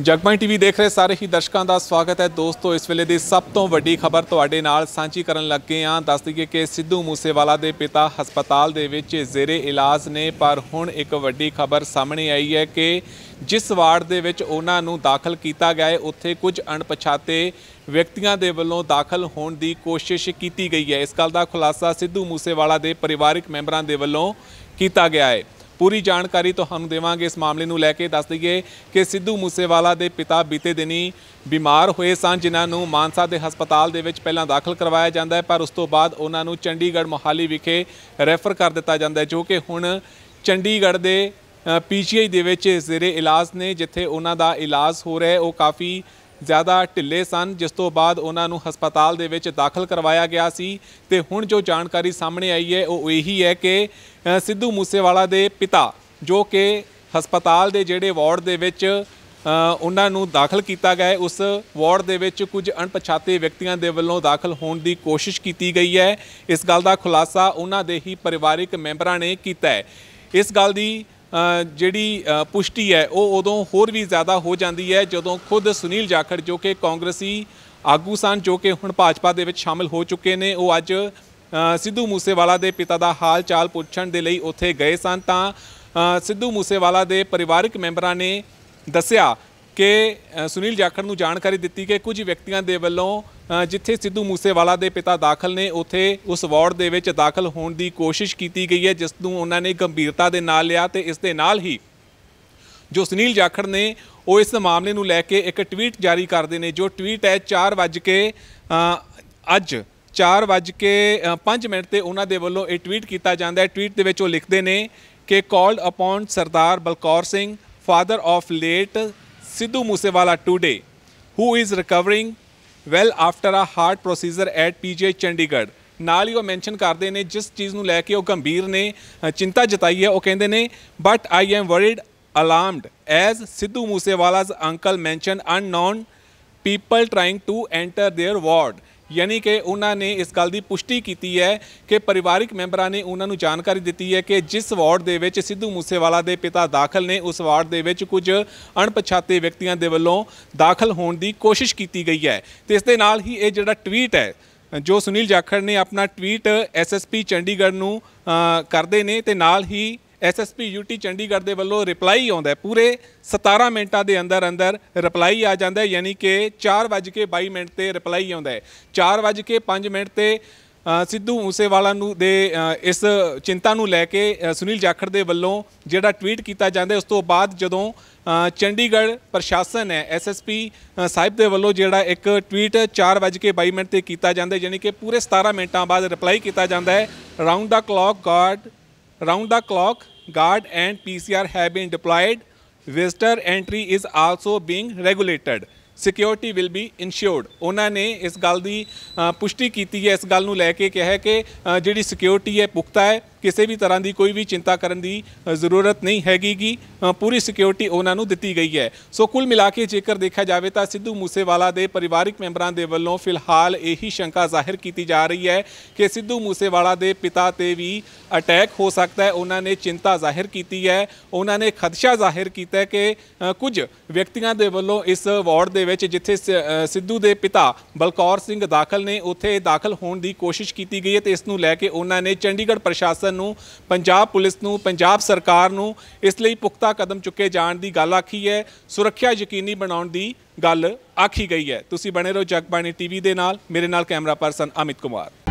ਜਗਮਾਈ TV ਦੇਖ ਰਹੇ ਸਾਰੇ ਹੀ ਦਰਸ਼ਕਾਂ ਦਾ ਸਵਾਗਤ ਹੈ ਦੋਸਤੋ ਇਸ ਵੇਲੇ ਦੀ ਸਭ ਤੋਂ ਵੱਡੀ ਖਬਰ ਤੁਹਾਡੇ ਨਾਲ ਸਾਂਝੀ ਕਰਨ ਲੱਗੇ ਆਂ ਦੱਸ ਦਈਏ ਕਿ ਸਿੱਧੂ ਮੂਸੇਵਾਲਾ ਦੇ ਪਿਤਾ ਹਸਪਤਾਲ ਦੇ ਵਿੱਚ ਜ਼ੇਰੇ ਇਲਾਜ ਨੇ ਪਰ ਹੁਣ ਇੱਕ ਵੱਡੀ ਖਬਰ ਸਾਹਮਣੇ ਆਈ ਹੈ ਕਿ ਜਿਸ ਵਾਰਡ ਦੇ ਵਿੱਚ ਉਹਨਾਂ ਨੂੰ ਦਾਖਲ ਕੀਤਾ ਗਿਆ ਹੈ ਉੱਥੇ ਕੁਝ ਅਣਪਛਾਤੇ ਵਿਅਕਤੀਆਂ ਦੇ ਵੱਲੋਂ ਦਾਖਲ ਹੋਣ ਦੀ ਕੋਸ਼ਿਸ਼ ਕੀਤੀ ਗਈ ਹੈ ਇਸ ਗੱਲ ਦਾ ਖੁਲਾਸਾ ਸਿੱਧੂ ਮੂਸੇਵਾਲਾ ਦੇ ਪਰਿਵਾਰਕ ਮੈਂਬਰਾਂ ਦੇ ਵੱਲੋਂ ਕੀਤਾ ਗਿਆ ਹੈ ਪੂਰੀ ਜਾਣਕਾਰੀ ਤੁਹਾਨੂੰ ਦੇਵਾਂਗੇ ਇਸ ਮਾਮਲੇ ਨੂੰ ਲੈ ਕੇ ਦੱਸ ਦਈਏ ਕਿ ਸਿੱਧੂ ਮੂਸੇਵਾਲਾ ਦੇ ਪਿਤਾ ਬੀਤੇ ਦਿਨੀ ਬਿਮਾਰ ਹੋਏ ਸਨ ਜਿਨ੍ਹਾਂ ਨੂੰ ਮਾਨਸਾ ਦੇ ਹਸਪਤਾਲ ਦੇ ਵਿੱਚ ਪਹਿਲਾਂ ਦਾਖਲ ਕਰਵਾਇਆ ਜਾਂਦਾ ਹੈ ਪਰ ਉਸ ਤੋਂ ਬਾਅਦ ਉਹਨਾਂ ਨੂੰ ਚੰਡੀਗੜ੍ਹ ਮੋਹਾਲੀ ਵਿਖੇ ਰੈਫਰ ਕਰ ਦਿੱਤਾ ਜਾਂਦਾ ਹੈ ਜੋ ਕਿ ਹੁਣ ਚੰਡੀਗੜ੍ਹ ਦੇ ਪੀਜੀਆਈ ਦੇ ਵਿੱਚ ਜ਼ੇਰੇ ਇਲਾਜ ਨੇ ਜਿੱਥੇ ਉਹਨਾਂ ਦਾ ਇਲਾਜ ਹੋ ਰਿਹਾ ਹੈ ਉਹ ਕਾਫੀ ਜ਼ਿਆਦਾ ਢਿੱਲੇ ਸਨ ਜਿਸ ਤੋਂ ਬਾਅਦ ਉਹਨਾਂ ਨੂੰ ਹਸਪਤਾਲ ਦੇ ਵਿੱਚ ਦਾਖਲ ਕਰਵਾਇਆ ਗਿਆ ਸੀ ਤੇ ਹੁਣ ਜੋ ਜਾਣਕਾਰੀ ਸਾਹਮਣੇ ਆਈ ਹੈ ਉਹ ਇਹੀ ਹੈ ਕਿ ਸਿੱਧੂ ਮੂਸੇਵਾਲਾ ਦੇ ਪਿਤਾ ਜੋ ਕਿ ਹਸਪਤਾਲ ਦੇ ਜਿਹੜੇ ਵਾਰਡ ਦੇ ਵਿੱਚ ਉਹਨਾਂ ਨੂੰ ਦਾਖਲ ਕੀਤਾ ਗਿਆ ਉਸ ਵਾਰਡ ਦੇ ਵਿੱਚ ਕੁਝ ਅਣਪਛਾਤੇ ਵਿਅਕਤੀਆਂ ਦੇ ਵੱਲੋਂ ਦਾਖਲ ਹੋਣ ਦੀ ਕੋਸ਼ਿਸ਼ ਕੀਤੀ ਗਈ ਹੈ ਇਸ ਗੱਲ ਦਾ ਖੁਲਾਸਾ ਉਹਨਾਂ ਦੇ ਹੀ ਪਰਿਵਾਰਿਕ ਮੈਂਬਰਾਂ ਨੇ ਕੀਤਾ ਹੈ ਇਸ ਗੱਲ ਦੀ ਜਿਹੜੀ ਪੁਸ਼ਟੀ ਹੈ ਉਹ ਉਦੋਂ ਹੋਰ ਵੀ ਜ਼ਿਆਦਾ ਹੋ ਜਾਂਦੀ ਹੈ ਜਦੋਂ ਖੁਦ ਸੁਨੀਲ ਜਾਖੜ ਜੋ ਕਿ ਕਾਂਗਰਸੀ ਆਗੂ ਸਨ ਜੋ ਕਿ ਹੁਣ ਭਾਜਪਾ ਦੇ ਵਿੱਚ ਸ਼ਾਮਲ ਹੋ ਚੁੱਕੇ ਨੇ ਉਹ ਅੱਜ ਸਿੱਧੂ ਮੂਸੇਵਾਲਾ ਦੇ ਪਿਤਾ ਦਾ ਹਾਲ ਚਾਲ ਪੁੱਛਣ ਦੇ ਲਈ ਉੱਥੇ ਗਏ ਸਨ ਤਾਂ ਸਿੱਧੂ ਮੂਸੇਵਾਲਾ ਦੇ ਪਰਿਵਾਰਕ ਮੈਂਬਰਾਂ ਨੇ ਦੱਸਿਆ ਕਿ ਸੁਨੀਲ ਜਾਖੜ ਨੂੰ ਜਾਣਕਾਰੀ ਦਿੱਤੀ ਕਿ ਕੁਝ ਵਿਅਕਤੀਆਂ ਦੇ ਵੱਲੋਂ ਜਿੱਥੇ ਸਿੱਧੂ ਮੂਸੇਵਾਲਾ ਦੇ ਪਿਤਾ ਦਾਖਲ ਨੇ ਉਥੇ ਉਸ ਵਾਰਡ ਦੇ ਵਿੱਚ ਦਾਖਲ ਹੋਣ ਦੀ ਕੋਸ਼ਿਸ਼ ਕੀਤੀ ਗਈ ਹੈ ਜਿਸ ਨੂੰ ਉਹਨਾਂ ਨੇ ਗੰਭੀਰਤਾ ਦੇ ਨਾਲ ਲਿਆ ਤੇ ਇਸ ਦੇ ਨਾਲ ਹੀ ਜੋ ਸੁਨੀਲ ਜਾਖੜ ਨੇ ਉਹ ਇਸ ਮਾਮਲੇ ਨੂੰ ਲੈ ਕੇ ਇੱਕ ਟਵੀਟ ਜਾਰੀ ਕਰਦੇ ਨੇ ਜੋ ਟਵੀਟ ਹੈ 4 ਵਜੇ ਕੇ ਅੱਜ 4 ਵਜੇ ਕੇ 5 ਮਿੰਟ ਤੇ ਉਹਨਾਂ ਦੇ ਵੱਲੋਂ ਇਹ ਟਵੀਟ ਕੀਤਾ ਜਾਂਦਾ ਹੈ ਟਵੀਟ ਦੇ ਵਿੱਚ ਉਹ ਲਿਖਦੇ ਨੇ ਕਿ called upon Sardar Balkaur Singh father of late Sidhu Musewala today, who is recovering well after a heart procedure at PGI Chandigarh. ਨਾਲ ਹੀ ਉਹ ਮੈਂਸ਼ਨ ਕਰਦੇ ਨੇ ਜਿਸ ਚੀਜ਼ ਨੂੰ ਲੈ ਕੇ ਉਹ ਗੰਭੀਰ ਨੇ ਚਿੰਤਾ ਜਤਾਈ ਹੈ ਉਹ ਕਹਿੰਦੇ ਨੇ but I am worried alarmed as Sidhu Moosewala's uncle mention unknown people trying to enter their ward ਯਾਨੀ ਕਿ ਉਹਨਾਂ ਨੇ ਇਸ ਗੱਲ ਦੀ ਪੁਸ਼ਟੀ ਕੀਤੀ ਹੈ ਕਿ ਪਰਿਵਾਰਿਕ ਮੈਂਬਰਾਂ ਨੇ ਉਹਨਾਂ ਨੂੰ ਜਾਣਕਾਰੀ ਦਿੱਤੀ ਹੈ ਕਿ ਜਿਸ ਵਾਰਡ ਦੇ ਵਿੱਚ ਸਿੱਧੂ ਮੂਸੇਵਾਲਾ ਦੇ ਪਿਤਾ ਦਾਖਲ ਨੇ ਉਸ ਵਾਰਡ ਦੇ ਵਿੱਚ ਕੁਝ ਅਣਪਛਾਤੇ ਵਿਅਕਤੀਆਂ ਦੇ ਵੱਲੋਂ ਦਾਖਲ ਹੋਣ ਦੀ ਕੋਸ਼ਿਸ਼ ਕੀਤੀ ਗਈ ਹੈ ਤੇ ਇਸ ਦੇ ਨਾਲ ਹੀ ਇਹ ਜਿਹੜਾ ਟਵੀਟ ਹੈ ਜੋ ਸੁਨੀਲ ਜਾਖੜ ਨੇ ਆਪਣਾ ਟਵੀਟ ਐਸਐਸਪੀ ਚੰਡੀਗੜ੍ਹ ਨੂੰ ਕਰਦੇ ਨੇ ਤੇ ਨਾਲ ਹੀ ਐਸਐਸਪੀ ਯੂਟੀ ਚੰਡੀਗੜ੍ਹ ਦੇ ਵੱਲੋਂ ਰਿਪਲਾਈ ਆਉਂਦਾ ਪੂਰੇ 17 ਮਿੰਟਾਂ ਦੇ ਅੰਦਰ ਅੰਦਰ ਰਿਪਲਾਈ ਆ ਜਾਂਦਾ ਯਾਨੀ ਕਿ 4:22 ਮਿੰਟ ਤੇ ਰਿਪਲਾਈ ਆਉਂਦਾ ਹੈ 4:05 ਮਿੰਟ ਤੇ ਸਿੱਧੂ ਮੂਸੇਵਾਲਾ ਨੂੰ ਦੇ ਇਸ ਚਿੰਤਾ ਨੂੰ ਲੈ ਕੇ ਸੁਨੀਲ ਜਾਖੜ ਦੇ ਵੱਲੋਂ ਜਿਹੜਾ ਟਵੀਟ ਕੀਤਾ ਜਾਂਦਾ ਉਸ ਤੋਂ ਬਾਅਦ ਜਦੋਂ ਚੰਡੀਗੜ੍ਹ ਪ੍ਰਸ਼ਾਸਨ ਹੈ ਐਸਐਸਪੀ ਸਾਹਿਬ ਦੇ ਵੱਲੋਂ ਜਿਹੜਾ ਇੱਕ ਟਵੀਟ 4:22 ਮਿੰਟ ਤੇ ਕੀਤਾ ਜਾਂਦਾ ਯਾਨੀ ਕਿ ਪੂਰੇ 17 ਮਿੰਟਾਂ ਬਾਅਦ ਰਿਪਲਾਈ ਕੀਤਾ ਜਾਂਦਾ ਹੈ round the clock guard Round the clock, guard and PCR have been deployed. Visitor entry is also being regulated. Security will be ensured ਉਹਨਾਂ ਨੇ ਇਸ ਗੱਲ ਦੀ ਪੁਸ਼ਟੀ ਕੀਤੀ ਹੈ ਇਸ ਗੱਲ ਨੂੰ ਲੈ ਕੇ ਕਿਹਾ ਹੈ ਕਿ ਜਿਹੜੀ ਸਿਕਿਉਰਿਟੀ ਹੈ ਪੁਖਤਾ ਹੈ ਕਿਸੇ ਵੀ ਤਰ੍ਹਾਂ ਦੀ ਕੋਈ ਵੀ ਚਿੰਤਾ ਕਰਨ ਦੀ ਜ਼ਰੂਰਤ ਨਹੀਂ ਹੈਗੀ ਕਿ ਪੂਰੀ ਸਿਕਿਉਰਿਟੀ ਉਹਨਾਂ ਨੂੰ ਦਿੱਤੀ ਗਈ ਹੈ ਸੋ ਕੁੱਲ ਮਿਲਾ ਕੇ ਜੇਕਰ ਦੇਖਿਆ ਜਾਵੇ ਤਾਂ ਸਿੱਧੂ ਮੂਸੇਵਾਲਾ ਦੇ ਪਰਿਵਾਰਿਕ ਮੈਂਬਰਾਂ ਦੇ ਵੱਲੋਂ ਫਿਲਹਾਲ ਇਹੀ ਸ਼ੰਕਾ ਜ਼ਾਹਿਰ ਕੀਤੀ ਜਾ ਰਹੀ ਹੈ ਕਿ ਸਿੱਧੂ ਮੂਸੇਵਾਲਾ ਦੇ ਪਿਤਾ ਤੇ ਵੀ ਅਟੈਕ ਹੋ ਸਕਦਾ ਹੈ ਉਹਨਾਂ ਨੇ ਚਿੰਤਾ ਜ਼ਾਹਿਰ ਕੀਤੀ ਹੈ ਉਹਨਾਂ ਨੇ ਖਦਸ਼ਾ ਜ਼ਾਹਿਰ ਕੀਤਾ ਹੈ ਕਿ ਕੁਝ ਵਿਅਕਤੀਆਂ ਦੇ ਵੱਲੋਂ ਇਸ ਵਾਰਡ ਦੇ ਵਿੱਚ ਜਿੱਥੇ ਸਿੱਧੂ ਦੇ ਪਿਤਾ ਬਲਕੌਰ ਸਿੰਘ ਦਾਖਲ ਨੇ ਉੱਥੇ ਦਾਖਲ ਹੋਣ ਦੀ ਕੋਸ਼ਿਸ਼ ਕੀਤੀ ਗਈ ਹੈ ਤੇ ਇਸ ਨੂੰ ਲੈ ਕੇ ਉਹਨਾਂ ਨੇ ਚੰਡੀਗੜ੍ਹ ਪ੍ਰਸ਼ਾਸਨ ਨੂੰ ਪੰਜਾਬ ਪੁਲਿਸ ਨੂੰ ਪੰਜਾਬ ਸਰਕਾਰ ਨੂੰ ਇਸ ਲਈ ਪੁਖਤਾ ਕਦਮ ਚੁੱਕੇ ਜਾਣ ਦੀ ਗੱਲ ਆਖੀ ਹੈ ਸੁਰੱਖਿਆ ਯਕੀਨੀ ਬਣਾਉਣ ਦੀ ਗੱਲ ਆਖੀ ਗਈ ਹੈ ਤੁਸੀਂ ਬਣੇ ਰਹੋ ਜਗਬਾਣੀ ਟੀਵੀ ਦੇ ਨਾਲ ਮੇਰੇ ਨਾਲ ਕੈਮਰਾ ਪਰਸਨ ਅਮਿਤ ਕੁਮਾਰ